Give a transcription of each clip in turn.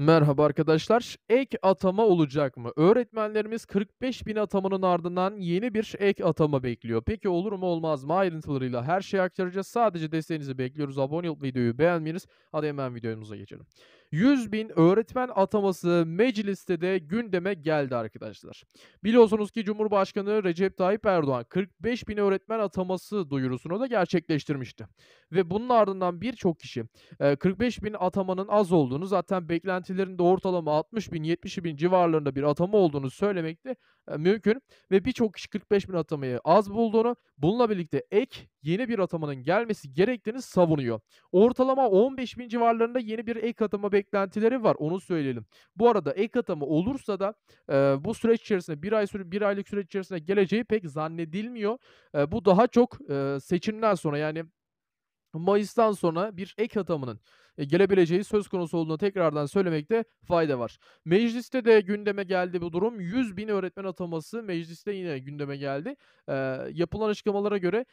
Merhaba arkadaşlar. Ek atama olacak mı? Öğretmenlerimiz 45 bin atamanın ardından yeni bir ek atama bekliyor. Peki olur mu olmaz mı? Ayrıntılarıyla her şeyi aktaracağız. Sadece desteğinizi bekliyoruz. Abone olup videoyu beğenmeniz. Hadi hemen videomuza geçelim. 100 bin öğretmen ataması mecliste de gündeme geldi arkadaşlar. Biliyorsunuz ki Cumhurbaşkanı Recep Tayyip Erdoğan 45 bin öğretmen ataması duyurusunu da gerçekleştirmişti. Ve bunun ardından birçok kişi 45 e, bin atamanın az olduğunu zaten beklentilerinde ortalama 60 bin 70 bin civarlarında bir atama olduğunu söylemekte e, mümkün. Ve birçok kişi 45 bin atamayı az bulduğunu bununla birlikte ek yeni bir atamanın gelmesi gerektiğini savunuyor. Ortalama 15 bin civarlarında yeni bir ek atama bekliyor beklentileri var onu söyleyelim. Bu arada ek atama olursa da e, bu süreç içerisinde bir ay süre bir aylık süreç içerisinde geleceği pek zannedilmiyor. E, bu daha çok e, seçimden sonra yani Mayıs'tan sonra bir ek atamının gelebileceği söz konusu olduğunu tekrardan söylemekte fayda var. Mecliste de gündeme geldi bu durum. 100 bin öğretmen ataması mecliste yine gündeme geldi. E, yapılan açıklamalara göre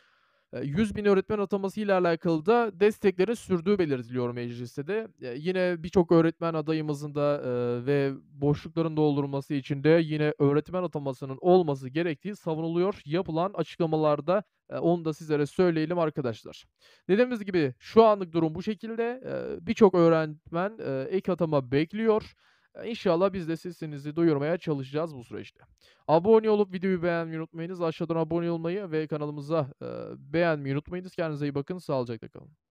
100 bin öğretmen ataması ile alakalı da desteklerin sürdüğü belirtiliyor mecliste de. Yine birçok öğretmen adayımızın da ve boşlukların doldurulması için de yine öğretmen atamasının olması gerektiği savunuluyor. Yapılan açıklamalarda onu da sizlere söyleyelim arkadaşlar. Dediğimiz gibi şu anlık durum bu şekilde. Birçok öğretmen ek atama bekliyor. İnşallah biz de sesinizi duyurmaya çalışacağız bu süreçte. Abone olup videoyu beğenmeyi unutmayınız. Aşağıdan abone olmayı ve kanalımıza beğenmeyi unutmayınız. Kendinize iyi bakın. Sağlıcakla kalın.